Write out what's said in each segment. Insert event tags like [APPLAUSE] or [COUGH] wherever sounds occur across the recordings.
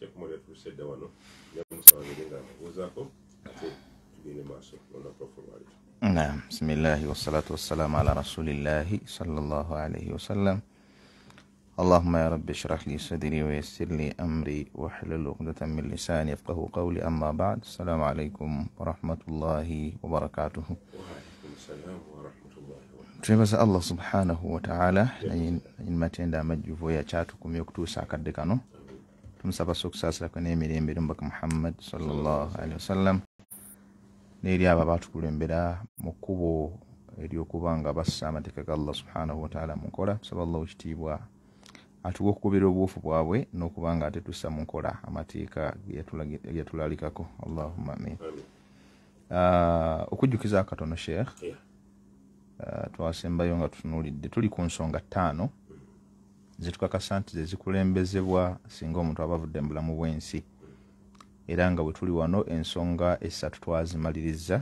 tugine maso nona نعم بسم الله والصلاة والسلام على رسول الله صلى الله عليه وسلم اللهم يا رب اشرح لي صدري ويسر لي أمري واحلل عقدة من لساني يفقه قولي أما بعد السلام عليكم ورحمة الله وبركاته وعليكم السلام ورحمة الله twebaza الله سبحانه وتعالى إن ما amajjuvu oyo شاتكم okutuusa akadde kano tumusaba sokusaasirako n'emirembe eri omubaka muhammad salllahalihi wasallam neeri abo abatukulembera mu kkubo eryokuba nga bassa amateeka ga allah subhanahu wataala mu nkola tusaba allahu kitiibwa atuwa okugobera obwofu bwabwe n'okuba nga ate tussa mu nkola amateeka geyatulalikako allahumma amin okujjukiza ah, katono sheekh ah, twasembayo nga tutunuulidde tuli ku nsonga ttaano zitukakasa nti zezikulembezebwa singa omuntu aba vudde mubulamu bwensi era nga wetuli wano ensonga esatu twazimaliriza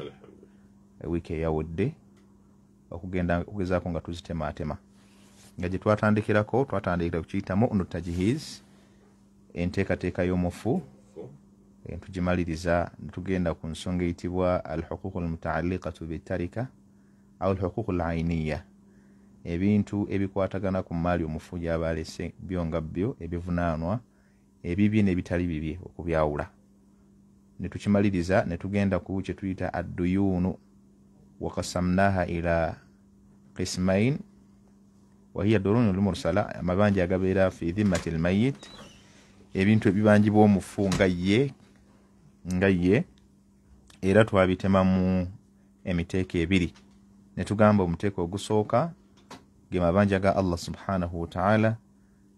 ewiiki eyawedde okugezaako nga tuzitematema nga gyetwatandikirako twatandikira kukiyitamu nu tajihiz enteekateeka y'omufu ntugimaliriza netugenda ku nsonga eyitibwa alhuququ almutaliqatu bitarika au alhuququ alainiya al ebintu ebikwatagana ku maali omufu gyabalese byo nga byo ebivunaanwa ebibye n'ebitali bibye okubyawula ne tukimaliriza ne tugenda ku kye tuyita adduyuunu wakasamnaha ila kismain wahiya duruni lmursala amabanja agabeera fi dhimmati lmayit ebintu ebibanjibwa omufu ngaye nga ye era twabitema mu emiteeko ebiri ne tugamba omuteeko ogusooka ge mabanja ga allah subhanahu wataala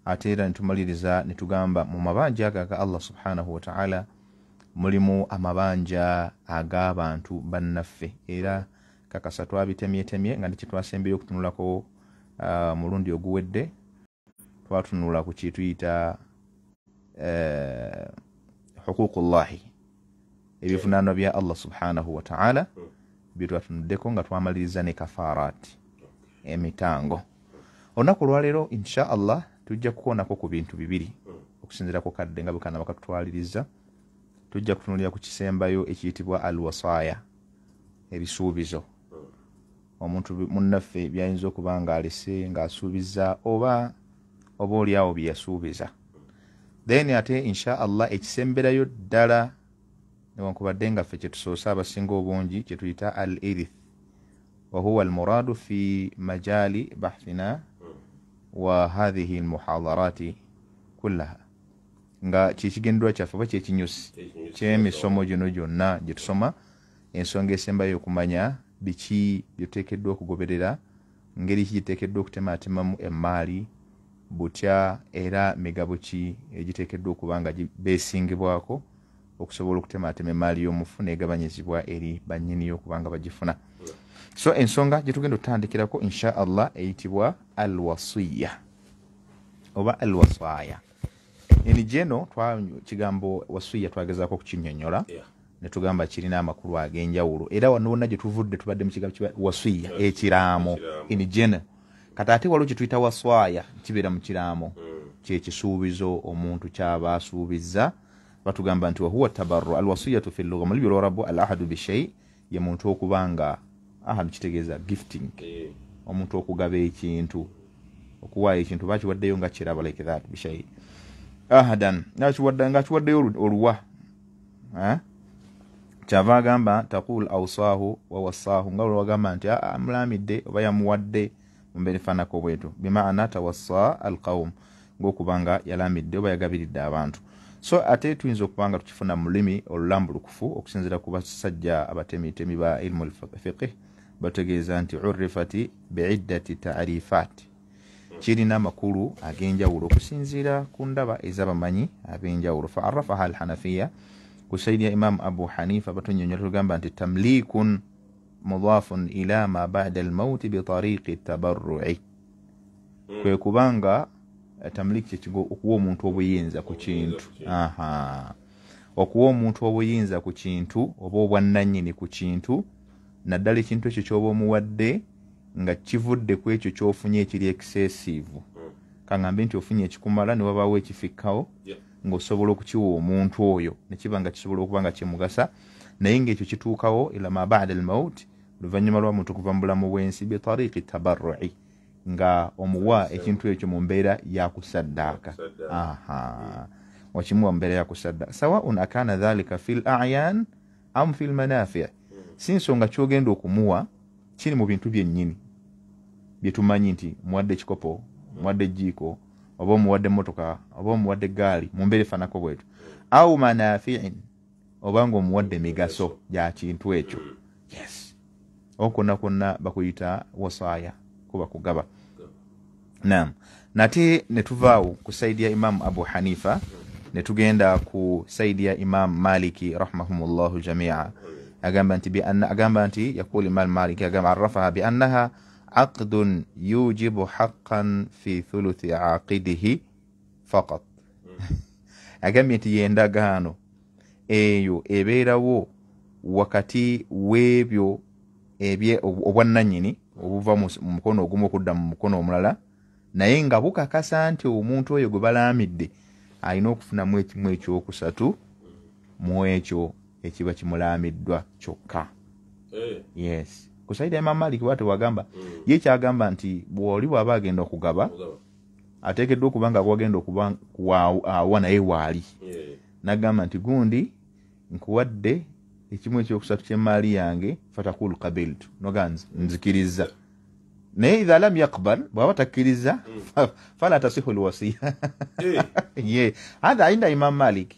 ate era netumaliriza netugamba mu mabanja ago aga allah subhanahu wataala mulimu amabanja ag'abantu bannaffe era kakasa twabitemyetemye nga nekyetwasembere okutunulako uh, mulundi oguwedde twatunula ku kituyita uh, hukuqullahi ebivunanwa bya allah subhanahu wataala byetwatunuddeko nga twamaliriza ne kafaarati emitango olunaku olwaleero insha allah tujja kukonako ku bintu bibiri okusinzirako kadde nga bwekana bakatutwaliriza tujja kutunulira ku kisembayo ekiyitibwa al wasaaya ebisuubizo omuntu munaffe byayinza okuba nga alese ngaasuubiza oba oba oliawo byeyasuubiza then ate insha allah ekisemberayo ddala newankubadde ngaffe kyetusoose abasinga obungi kyetuyita al irith وهو المراد في مجال بحثنا وهذه المحاضرات كلها nga kyekigendwa kyaffe oba kyekinyusi kyemisomo gino gyonna gyetusoma ensonga esembayo okumanya biki byetutekeddwa okugoberera ngeri ki gyetekeddwa okutematemamu emaali butya era migabo ki egitekeddwa okuba nga besingibwako okusobola okutematema emaali y'omufu negabanyizibwa eri banyiniyo okubanga bagifuna mm. so ensonga gyetugenda otutandikirako inshaallah eyitibwa alwasiya oba alwasaya eni gyeno kigambo wasiya twagezako okukinyonyola netugamba kirina amakulu ag'enjawulo era wanoona gyetuvudde tubadde mukigambo wasiya ekiraamo eni gene kati ate waliwo kyetuyita waswaya kibeera mukiraamo mm. kyekisuubizo omuntu kyaba asuubiza batugamba nti wahuwa tabaru alwasiyatu fi lugha mulibyolwarabu al ahadu bishai ye muntu okuba nga aha nikitegeeza gifting eh. omuntu okugaba ekintu okuwaayo ekintu bakiwaddeyo nga kiraba like that bishai ahadan ngakiwaddeyo oluwa eh? kyava agamba taqul ausahu wawasaahu nga lwagamba nti aa ah, ah, mulamidde oba yamuwadde mumberefanako bwetu bimana tawassa al qawum ngaokubanga yalamidde oba yagabiridde abantu so ate tuyinza okuba nga tukifuna mulimi olulambulukufu okusinzira ku basajja abatemitemi ba ilmu lfiqihi bategeeza nti urifat biiddati taarifaati kirina amakulu ag'enjawulo okusinziira ku ndaba ez'abamanyi ab'enjawulo fa arafaha alhanafiya ku saidi ya imaamu abu hanifa batunyonyola tugamba nti tamlikun mudafun ila ma bada almauti bitariqi tabarui hmm. kwe kubanga eh, tamliiki kyekigo okuwa omuntu obuyinza ku kintu okuwa omuntu obuyinza ku kintu oba obwannannyini ku kintu naddala ekintu ekyo kyoba omuwadde nga kivudde ku ekyo kyofunye ekiri ekisesiivu mm. kagambe nti ofunye ekikumala newabaawo ekifikkawo ngaosobola okukiwa omuntu oyo nekiba nga kisobola okuba nga kimugasa naye ngaekyo kituukawo ilama bad almaut oluvanyuma lwamuntu okuva mubulamu bwensi betariiki tabarui nga omuwa ekintu ekyo mumbeera yakusaddaaka wakimuwa mumbeera yakusaddaaka sawaun akana dhalika fi lyan am fi lmanafii si nsonga kyogenda okumuwa kiri mu bintu byennyini byetumanyi nti muwadde ekikopo muwadde ejjiiko oba omuwadde emotoka oba omuwadde egaali mumbeera efanako bwetu au manafiin obanga omuwadde emigaso gyakintu ekyo okwonna kwonna bakuyita wasaya kuba kugaba nam nate netuvaawo ku saidi ya imamu abu hanifa netugenda ku saidi ya imamu maliki rahimahumllahu jamiia agamba nti bianna agamba nti yaqul imam malik agamba arafaha biannaha aqdun yujibu haqqan fi thuluthi aqidihi faqat [LAUGHS] agambye nti yendagaano eyo ebeerawo wakati w'ebyo ebye obwannanyini obuva mu mukono ogumu okudda mu mukono omulala naye nga bukakasa nti omuntu oyo gwe balaamidde alina okufunamu ekimu ekyokusatu mu ekyo ekiba kimulamiddwa kyokka eh. yes kusaida imam malik bwati wagamba mm. ye kyagamba nti bwoli bwaba agenda okugaba ateekeddwa okuba nga wagenda okubaawa naye waali eh. nagamba nti gundi nkuwadde ekimu ekyokusatu kyemaali yange fatakulu kabiltu noganz nzikiriza naye itha lam yakbal bwaba takkiriza mm. fala tasihu lwasiya eh. [LAUGHS] ye hatha inda imam malik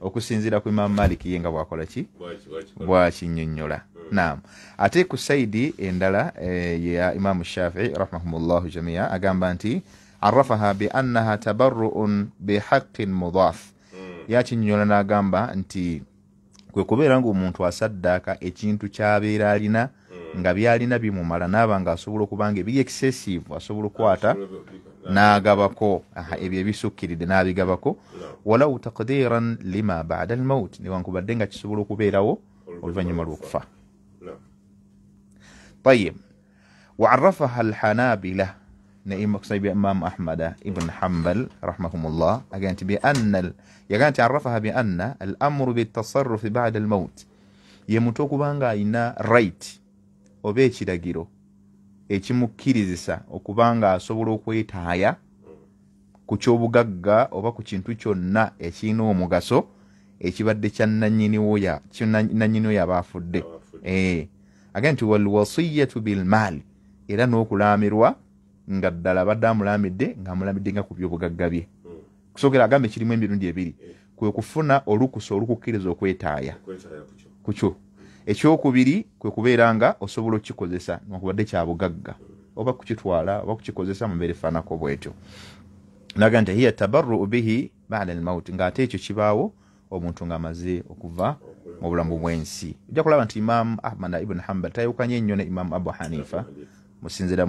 okusinziira ku imamu maliki ye nga bwakola ki bwakinyonyola nam ate ku saidi endala eh, ya imamu shafii rahimahumllahu jamia agamba nti arafaha biannaha tabaruun bihaqin mudaf hmm. yakinyonyola nagamba nti kwe kubeera ngaomuntu asaddaaka ekintu kyabeera alina hmm. nga byalina bimumala naaba nga asobola okubanga ebiri excessive asobola okukwata ناغابكو ابي بيسوكيري دنابي غابكو ولو تقديرا لما بعد الموت نيوانكو بدنغا تشبولو كوبيراو ولفنيما الوقفة طيب وعرفها الحنابلة نعم مقصيب امام احمد ابن حنبل رحمه الله اجانت بان ال... يا عرفها بان الامر بالتصرف بعد الموت يمتوكو بانغا اينا رايت وبيتشي ekimukkirizisa okuba ng'asobola okwetaaya ku kyobugagga oba ku kintu kyonna ekirina omugaso ekibadde kyananyini oyo abaafudde aga eh, nti walwasiyatu bilmaali era n'okulaamirwa nga ddala abadde amulaamidde ng'amulaamidde nga ku byobugagga bye hmm. kusookera agamba ekirimu emirundi ebiri eh. kwe kufuna olukusa olukukkiriza okwetaaya kukyo ekyokubiri kwe kubeera nga osobola okukikozesa nakubadde kyabugagga oba kukitwala oba kukikozesa mubeere fanako bwetyo naga nti hiya tabaruu bihi bada almauti ngaate ekyo kibaawo omuntu nga amaze okuva mu bulamu bwensi ojja kulaba nti imamu ahmad ibuni hambal tayukanye nnyo ne imamu abu hanifa musinzira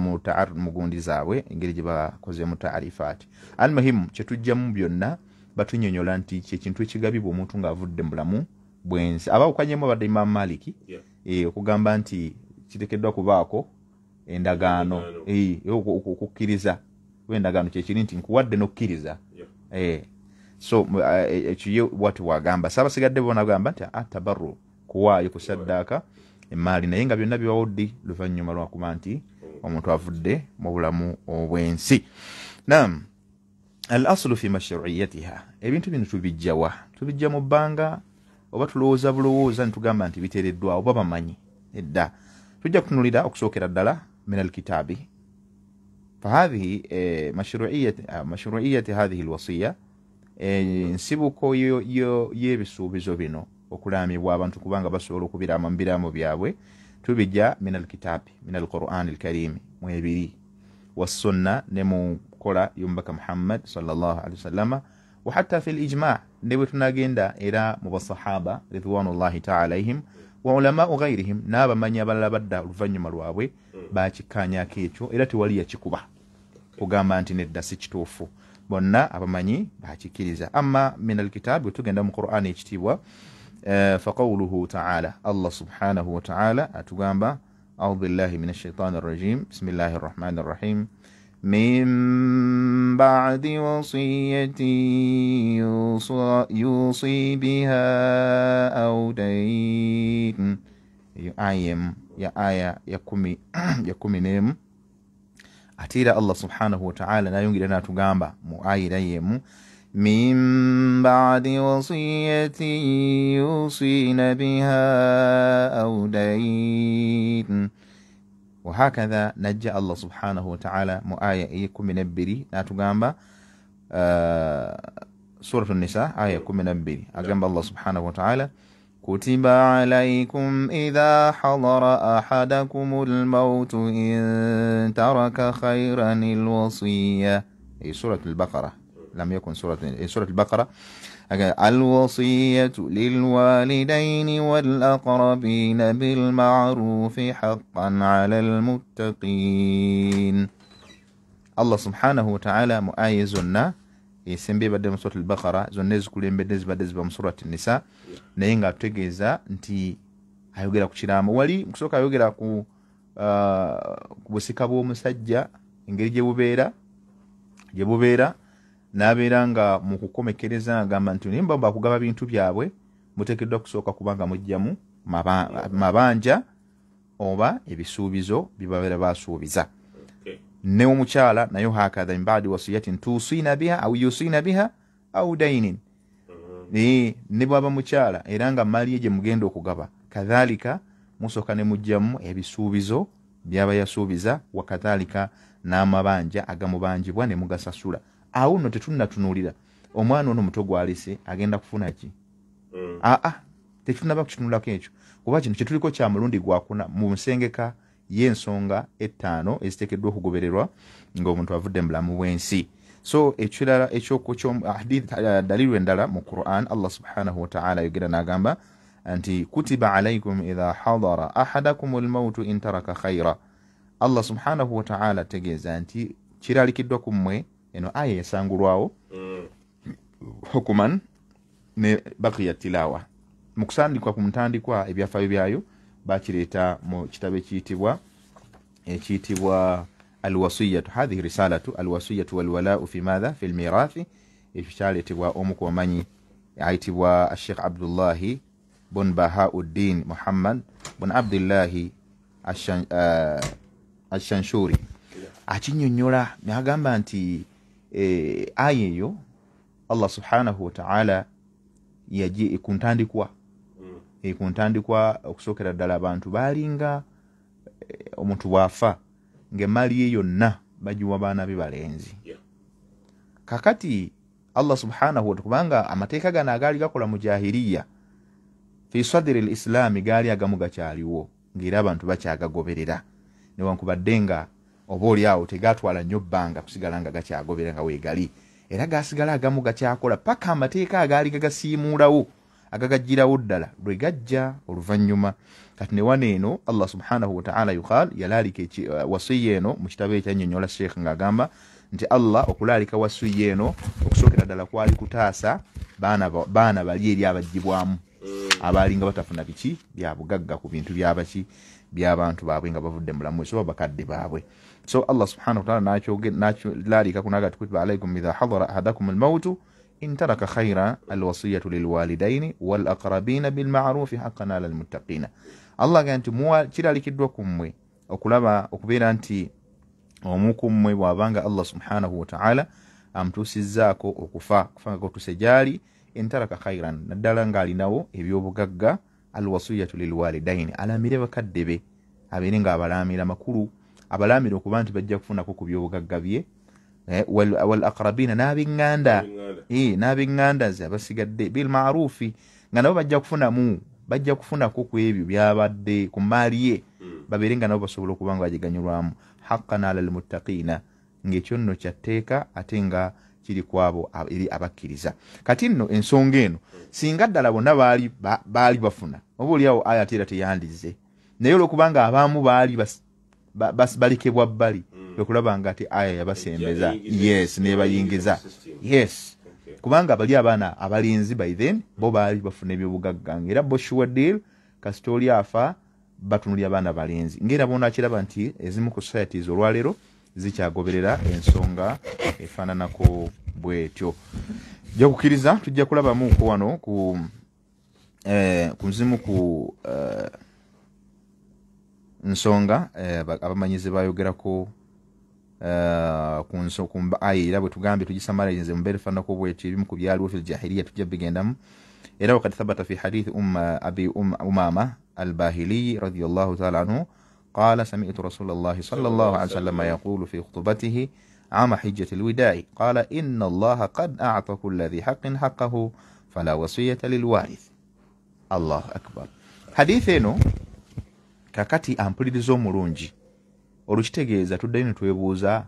mugundi zaabwe engeri gyebakozemu taarifaati almuhimu kyetujjamu byonna batunyonyola nti kyekintu ekigabibwa omuntu ngaavudde mu bulamu bwensi abawukanyemu abadde imam maliki eh, okugamba nti kitekeddwa kubaako endagaano eh, okukkiriza endagaano kyekiri nti nkuwadde nokukkiriza eh, so ekiye bwati wagamba saabasigadde bonagamba nti a ah, tabaru kuwaayo ku saddaaka emaali naye nga byonna byawoddi luvanyuma lwakuba nti omuntu avudde mu bulamu obwensi nam al aslu fi mashruiyatiha ebintu bino tubijjawa tubijja mu bbanga oba tulowooza bulowooza netugamba nti biteereddwawo oba bamanyi edda tujja kutunulira okusookera ddala min alkitaabi fahahihi eh, mashruiyati ah, hathihi lwasiya ensibuko eh, y'ebisuubizo bino okulamibwa abantu kubanga basobola okubiraamu mu biraamu byabwe tubijja min alkitaabi min alquran alkarimi mwebiri wassunna ne mu nkola y'omubaka muhammad sallaalwasalama wahatta fi lijmaa ne bwe tunagenda era mu basahaba ridwanullahi taalaihim wa ulamau ghairihim n'abamanyi abalala badda oluvannyuma lwabwe bakikkaanyako ekyo era tewali yakikuba kugamba nti nedda si kituufu bonna abamanyi bakikkiriza amma min alkitaabi wetugenda mu quran ekitiibwa eh, faqauluhu taala allah subhanahu wataala atugamba audu billahi min ashaitaani rrajim bisimillahi rrahmaani rrahim من بعد وصية يوصى, يوصي بها أو دين آيم يا آية يا كumi ya kumi nemu ate era allah subhanahu wataala nayongera n'atugamba mu aya era y'emu min badi wasiyati yusiina biha au dain وهكذا نجى الله سبحانه وتعالى مؤاية إيكم من البري ناتو آه، سورة النساء آية كم نبري أجنب الله سبحانه وتعالى كتب عليكم إذا حضر أحدكم الموت إن ترك خيرا الوصية أي سورة البقرة لم يكن سورة إيه، سورة البقرة الوصية للوالدين والأقربين بالمعروف حقا على المتقين الله سبحانه وتعالى مؤاي زنا esembe ebadde mu surati albakara zonna ezikulembedde ezibadde ziba mu surati nisa naye ng'atutegeeza nti ayogera ku kiraamo wali mukusooka ayogera ku busika bw'omusajja engeri gye bubeera gye bubeera n'abeera nga mu kukomekereza agamba nti naye mbaba kugaba bintu byabwe muteekeddwa kusooka kuba nga mugyamu mabanja oba ebisuubizo byebabeera basuubiza newo mukyala naye hakatha mbadi wasiyati tusiina biha au yusiina biha au dainin mm-hmm. ne bwaba mukyala era nga maliye gye mugenda okugaba kadhalika musooka ne mugyamu ebisuubizo byaba yasuubiza wakadhalika n'amabanja agamubanjibwa ne mugasasula awo nno tetunnatunuulira omwana ono muto gwalese agenda kufuna ki hmm. aa tekitunaba kukitunulako ekyo kuba kino kyetuliko kya mulundi gwakuna mu nsengeka yensonga etaano eziteekeddwa okugobererwa ngaomuntu avudde mubulamu bwensi so ekirala dalilu endala mu quran allah subhanahu wataala ayogera nagamba nti kutiba alaikum idha hadara ahadakum almautu intaraka khaira allah subhanahu wataala ategeeza nti kiralikiddwa kummwe eno aya esangulwawo mm. hokuman ne bakriya tilawa mu kusandikwa ku mutandikwa ebyafaayo byayo bakireeta mu kitabo ekiyitibwa ekiyitibwa alwasiyatu hathihi risalatu alwasiyatu walwalau fi matha fi lmirathi ekyo kyaleetebwa omu ku bamanyi ayitibwa ashekh abdullahi bun bahauddin muhammad bun abdillahi ashanshuri uh, akinyonyola nagamba nti uh, eh, aya eyo allah subhanahu wataala yaj kuntandikwa e, kuntandikwa okusookera ddala abantu baalinga e, omuntu bwafa ngaemali ye yonna bagiwa baana be balenzi kakati allah subhanahu wata kubanga amateeka gano agaali gakola mujahiriya fi sadiri l islaami gaali agamu gakyaliwo ngaera abantu bakyagagoberera newankubadde nga oba oliawo tegatwala nnyo bbanga kusigala nga gakyagobera nga weegali era gasigala agamu gakyakola paka amateeka agaali gagasiimuulawo agagajjirawo ddala lwe gajja oluvannyuma kati ne wana eno allah subhanahu wataala yuhal yalaalika uh, wasiya eno mu kitabo ekyanyonyola sheekh ngaagamba nti allah okulaalika wasiya eno okusookera ddala kwali kutaasa baana bali eri abajjibwamu abaalinga batafuna biki byabugagga ku bintu byabaki byabantu baabwe nga bavudde mulamu esoba bakadde baabwe so allah subhanau wataala nakyolaalika kunaga tukuti baalaikum idha hadara ahadakum almautu intaraka khaira alwasiyatu lilwalidaini walaqrabina bilmarufi haqan ala almuttaqina allah gaa nti kiralikiddwa kummwe okulaba okubeera nti omukummwe bwabanga allah subhanahu wataala amutuusizaako okufa kufanakotuse gyali entaraka khairan naddala ngaalinawo ebyobugagga alwasiyatu lilwalidaini alamire bakadde be abeere ngaabalamira makulu abalamire okuba nti bajja kufunako ku byobugagga bye eh, waalakrabina nabeganda nabeganda ze abasigadde bilmarufi nga nabo bajja kufunamu bajja kufunako ku ebyo byabadde ku maali ye hmm. babeere nga nabo basobola okuba nga bajiganyulwamu haqan ala almuttaqina ngaekyo nno kyatteeka ate nga kiri kwabo eri abakkiriza kati nno ensonga eno singa ddala bonna baali bafuna oba oliawo aya ateera teyandize naye olwokubanga abaamu baali balikebwa bbali mm. okulaba nga ti aya yabasembeza yes nebayingiza yes kubanga bali abaana abalinzi by then bo baali bafuna ebyobugagga ngaera boshua deal kasita oli afa batunuli abaana balinzi ngaera bona akiraba nti ezimu ku societies olwaleero zikyagoberera ensonga efaananako bwetyo ja kukkiriza tujja kulabamuko wano ku eh, kuzimu ku eh, nsonga eh, abamanyizi bayogerako ku aya era bwe tugambye tugisamalirize mubeere ko bwekyo ebimu ku byaliwo filjahiriya tujja bigendamu era wakad thabata fi hadith um, abi um, umama albahiliyi radiallahu taala anhu qala samitu rasula llahi sala llahu alih wasalama yaqulu fi khutubatihi عام حجة الوداع قال إن الله قد أعطى كل ذي حق حقه فلا وصية للوارث الله أكبر حديثنا kakati ampuliriza omulungi olukitegeeza tuddeyo ne twebuuza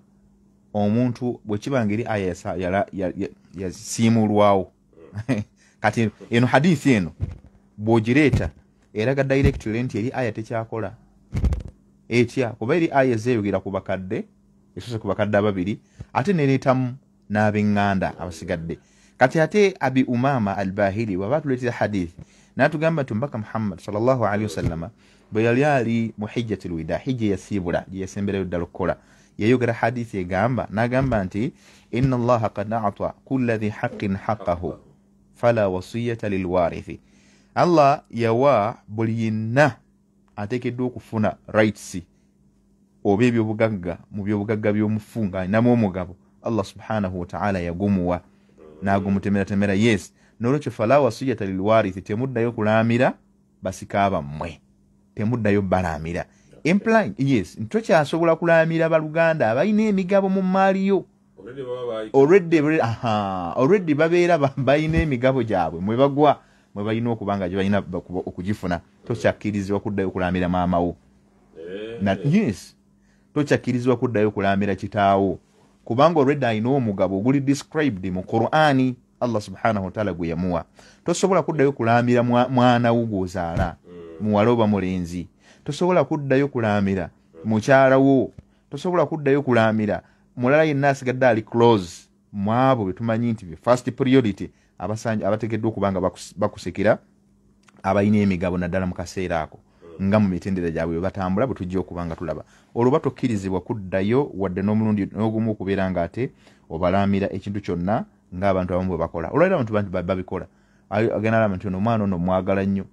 omuntu bwe kiba ngeri aya yasiimulwawo [LAUGHS] kati eno hadithi eno bw'ogireeta eraga directly nti eri aya tekyakola etya kuba eri aya ezeeyogera ku bakadde esose ku bakadde ababiri ate neereetamu n'abeŋŋanda abasigadde kati ate abi umama albahiri waba tuleetera hadithi naye tugamba nti omubaka muhammad salllahu alehi wasallama bwe yali ali mu hijjati lwida hijja yasiibula gyeyasemberayo ddala okukola yayogera hadisi egamba nagamba nti ina allaha kad ata kula hi haqin haqahu fala wasiyata lilwarithi allah yawa buli yenna ateekeddwa okufuna rights oba ebyobugagga mu byobugagga byomufu nga alinamu omugabo allah subhanahu wataala yagumuwa nagumutemeratemera yes nolwekyo fala wasiyata lilwarithi temuddayo kulamira basika bammwe temuddayo balaamira yes tokyasobola kulaamira baluganda abalina emigabo mu maaliyo olredi babeera balina emigabo gyabwe mwebagwa mwe balina okuba nga gyebalina okugifuna tokyakkirizibwa kuddayo kulaamira maamawo eh. yes tokyakkirizibwa kuddayo kulaamira kitaawo kubanga olredi alina omugabo oguli described mu qurani allah subhanahu wataala gwe yamuwa tosobola kuddayo kulaamira mwanawo gwozaala mm -hmm. muwala oba mulenzi tosobola kuddayo kulaamira mukyalawo tosobola kuddayo kulaamira mulala yenna asigadde ali close mu abo betumanyi nti befirst priority abategeddwa okuba nga bakusekera abalina emigabo naddala mu kaseera ako nga mu mitendera gyabwe webatambula bwe tujja okuba nga tulaba olwoba tokkirizibwa kuddayo wadde n'omulundi n'ogumu okubeera nga ate obalaamira ekintu kyonna ng'abantu abamu bwe bakola olwaira abantu bantu babikola agenda alaba nti ono omwana ono mwagala nnyo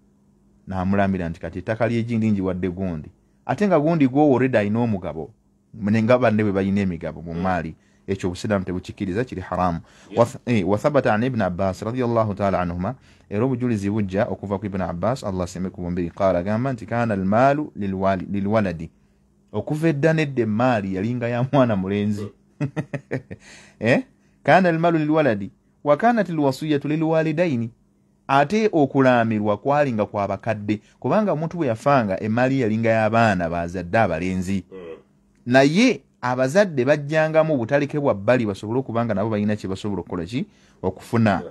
n'amulambira nti kati ettaka ly'egindi njiwadde gundi ate nga gundi gwowo olredi alina omugabo nga banne bwe balina emigabo mu maali ekyo obusiraamu tebukikkiriza kiri haramu eh, wathabata an ibuni abbas radiallahu taala anhuma era obujulizi bujja okuva ku ibuni abbas allah sime ku bombiri qaala agamba nti kana almaalu lilwaladi okuva edda nedda emaali yalinga ya mwana mulenzi [LAUGHS] eh? kana almaalu lilwaladi wakanat alwasiyatu lilwalidaini ate okulaamirwa kwali nga kwabakadde kubanga omuntu bwe yafanga emaali yalinga y'abaana bazadde abalenzi mm. naye abazadde bajjangamu butaleke bwa bbali basobole okuba nga nabo balina kye basobola okukola ki okufuna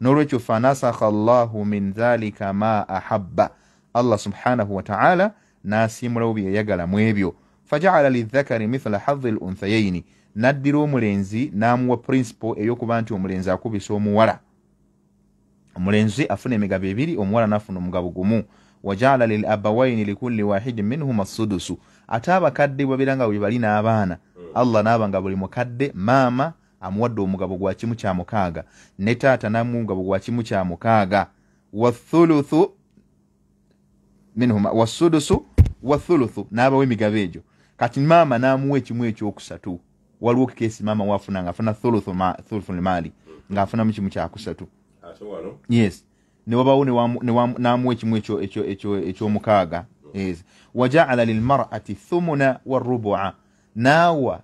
nolwekyo fanasaha llahu min dhalika ma ahabba allah subhanahu wataala n'asiimulawo bye yayagala mu ebyo fajacala lidhakari mithula hadi lunthayaini n'addira omulenzi n'amuwa purinsipo ey'okuba nti omulenzi akubisa omuwala omulenzi afuna emigabo ebiri omuwala nafuna omugabo gumu wajaala lil abawaini likulli wahidin minhuma sudusu ate abakadde bwabira nga webali n'abaana hmm. allah naaba nga buli mukadde maama amuwadde omugabo gwa kimu kya mukaaga ne taata namu omugabo gwa kimu kya mukaaga wasudusu wathuluthu n'abawa emigabo egyo kati maama n'amuwa ekimu ekyokusatu waliwo kikesi maama wafuna nga afuna thuluthu limaali ng'afunamu kimu kyakusatu yes newabawo namuwa ekimu ekyomukaaga wajaala lilmarati thumuna warubua naawa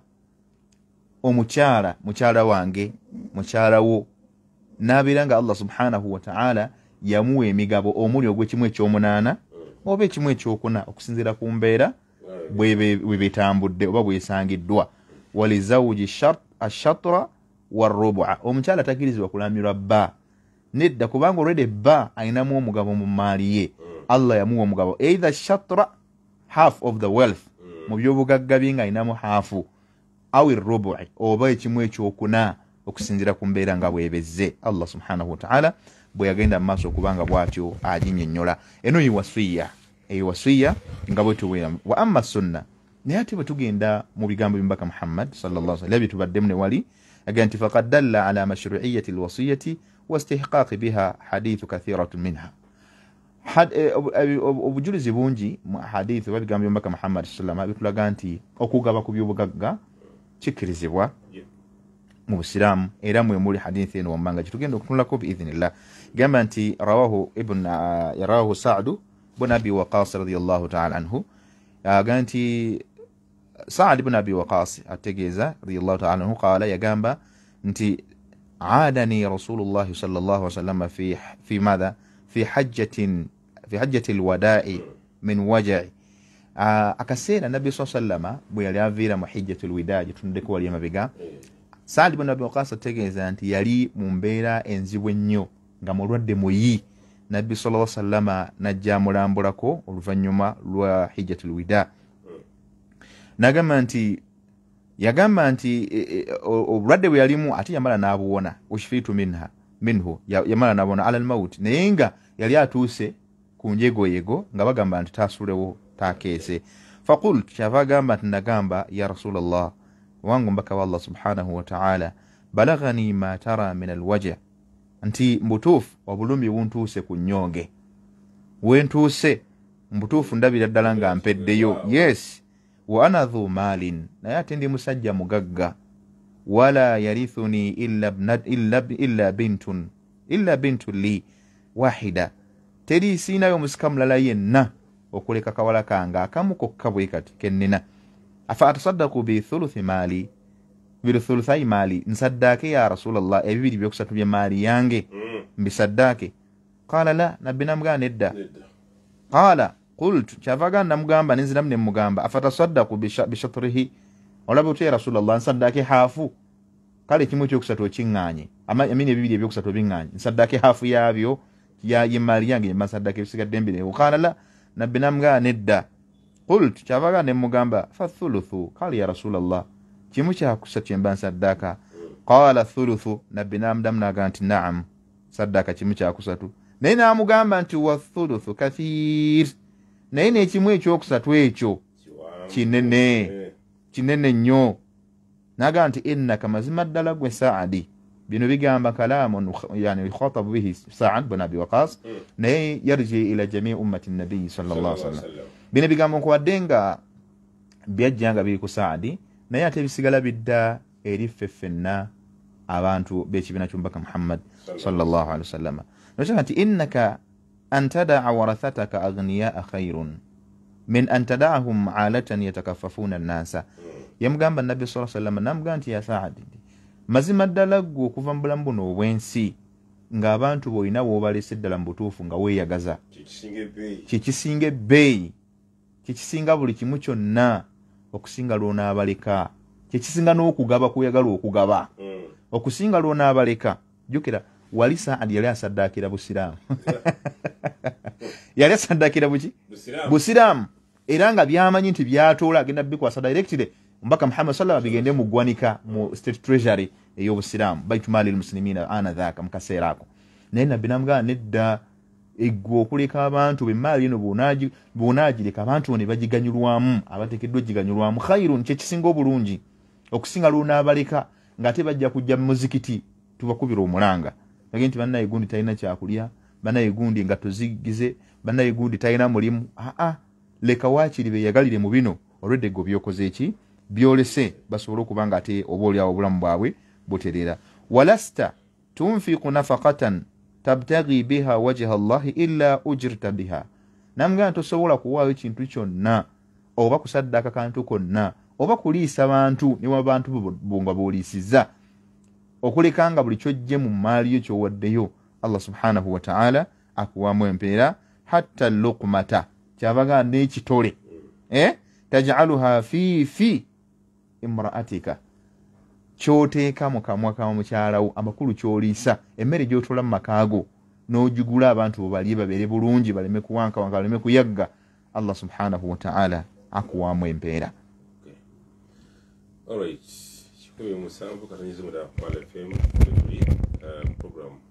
omukyala mukyala wange mukyalawo nabeera nga allah subhanahu wataala yamuwa emigabo omuli ogwekimu ekyomunaana hmm. oba ekimu ekyokuna okusinziira ku mbeera bwebetambudde oba bwesangiddwa walizawuji ashatra warubua omukyala takirizibwa kulamirwa bba nedda kubanga olwedi ebba ayinamu omugabo mu maali ye mm. allah yamuwa omugabo eithe shatra half of the wealth mm. mu byobugagga bye nga ayinamu haafu aw rubui oba ekimu ekyokuna okusinzira ku mbeera nga bwebeze allah subhanahu wataala bwe yagenda mu maaso okubanga bwatyo aginyonyola eno yiwasiya eyiwasiya nga bwetuwera wa amma sunna naye ate bwe tugenda mu bigambo byomubaka muhammad salla lla sallam era byetubaddemu newali agenda nti fakad dalla ala mashruiyati lwasiyati واستحقاق بها حديث كثيرة منها had obujulizi bungi mu hadithi oba ebigambo byomubaka muhammad salama bitulaga nti okugaba ku byobugagga kikkirizibwa mu busiraamu era mwe muli hadithi eno wammanga kitugenda okutunulako biidhinillah gamba nti rawahu rawahu sadu bun abi waqas radiallahu taala anhu aga nti saad bun abi waqas ategeeza radiallahu taala anhu qaala yagamba nti عادني رسول الله صلى الله عليه وسلم في في ماذا في حجة في حجة الوداع من وجع akaseera nabbi saa sallama bwe yali aviira mu hijjatul wida gye tunuddeko wali emabega saadi bwe nabbi wakasa ategeeza nti yali mu mbeera enzibu ennyo nga mulwadde muyi nabbi sala sallama najja amulambulako oluvannyuma lwa hijjatul wida nagamba nti yagamba nti e, e, obulwadde bwe yalimu ate yamala n'abuwona wakifiitu minhu yamala nabuwona ala lmaut naye nga yali atuuse ku njegoyego nga bagamba nti tasulewo takeese fakultu kyava agamba nti nagamba ya rasulllah wange ombaka wa allah subhanahu wataala balagani ma tara min alwaja nti mbutuufu obulumi buntuuse ku nyonge wentuuse mbutuufu ndabira ddala nga mpeddeyo yes wa ana dhu malin naye ate ndi musajja mugagga wala yarithuni illa, illa, illa bintun illa bintu li wahida teri siinayo musika mulala yenna okuleka kawala kange akamu kokka bwe kati kennina afa atasaddaku bithuluthi maali bilthuluthai maali nsaddaake ya rasulllah ebibiri byokusatu bye maali yange mm. mbisaddaake qaala la nabbi namugana nedda qaala kult kyava gana namugamba nenziramu nemugamba afatasaddaku bishatrihi olaba otya rasulllah nsaddaka ehaafu kale kimu ekyokusatu okiŋŋanye amini ebibiri ebyokusatu obiŋŋanye nsaddaka ehaafu yabyo yemaali yange yemba nsaddaka ebisigadde mbiri okanala nabbi namugaa nedda kult kyava gana nemugamba fathuluthu kale ya rasulllah kimu kyakusa kyemba nsaddaka qala thuluthu nabbi namudamu nagaa nti naamu saddaka kimu kyakusatu naye namugamba nti wathuluthu kathiiri naye n'ekimu ekyokusatu ekyo kinene eh. kinene nnyo nagamba nti innaka mazima ddala gwe saadi bino bigamba kalamuyanikhatab bihi saad bun abi waqas hmm. naye yarji ila jamii ummati nabiyi salllasalam bino bigambo nkuwadde nga byajjanga biri ku saadi naye ate bisigala bidda eri ffe ffenna abantu bekibiina kyomubaka muhammad salllahalwasalama nokyaka nti innaka an tadaa warathataka agniyaa khairun min an tadaahum caalatan yatakafafuuna annaasa yamugamba nabbi sa salama namugamba nti ya saadi mazima ddala gwe okuva mu bulamu buno obw'ensi ng'abantu boolina woobalesa eddala mu butuufu nga weeyagaza kyekisinga ebbeeyi kyekisinga buli kimu kyonna okusinga lwonaabaleka kyekisinga n'okugaba kuyagala okugaba mm. okusinga lwonaabaleka jjukira wali saadi yali asaddaakira busiraamu [LAUGHS] yali asandakira muki busiraamu era nga byamanyi nti byatoola agenda bikwasa directire mbaka muhammad saw salama bigende mu ggwanika mu state treasury eyobusiraamu baitu mali lmusilimina anahaka mukaseera ako naye nabbi namugaa nedda egwe okuleka abantu bemaali eno bonaagireka abantu bo ne bagiganyulwamu abateekeddwa giganyulwamu khairun kyekisinga obulungi okusinga lwonaabaleka ngaate bajja kujja mumuzikiti tubakubira omulanga agee nti bannaye gundi talina kyakulya bannaye gundi engatto zigize bannayigundi talina mulimu aa leka waakiri beyagalire mu bino olweddego byokoze eki byolese basobole okuba nga ate obaolyawo obulamu bwabwe butereera walasta tunfiku nafakatan tabtagi biha wajha llahi ila ujirta biha namugana tosobola kuwaayo kintu kyonna oba kusaddaka kantu konna oba kuliisa bantu newabantu bunga booliisiza okulekanga buli kyojje mu maaliyo kyowaddeyo allah subhanahu wataala akuwamu empeera hatta lukmata kyabagaa n'ekitole eh? tajaluha fifi imraatika kyoteeka mukamwa ka mukyalawo amakulu kyoliisa emmere gyotola mumakaago n'ogigula abantu bebalye babeere bulungi baleme kuwankawanka baleme kuyagga allah subhanahu wataala akuwaamu empeera kikumi musanvu katanyiza mudaakwala fm um, program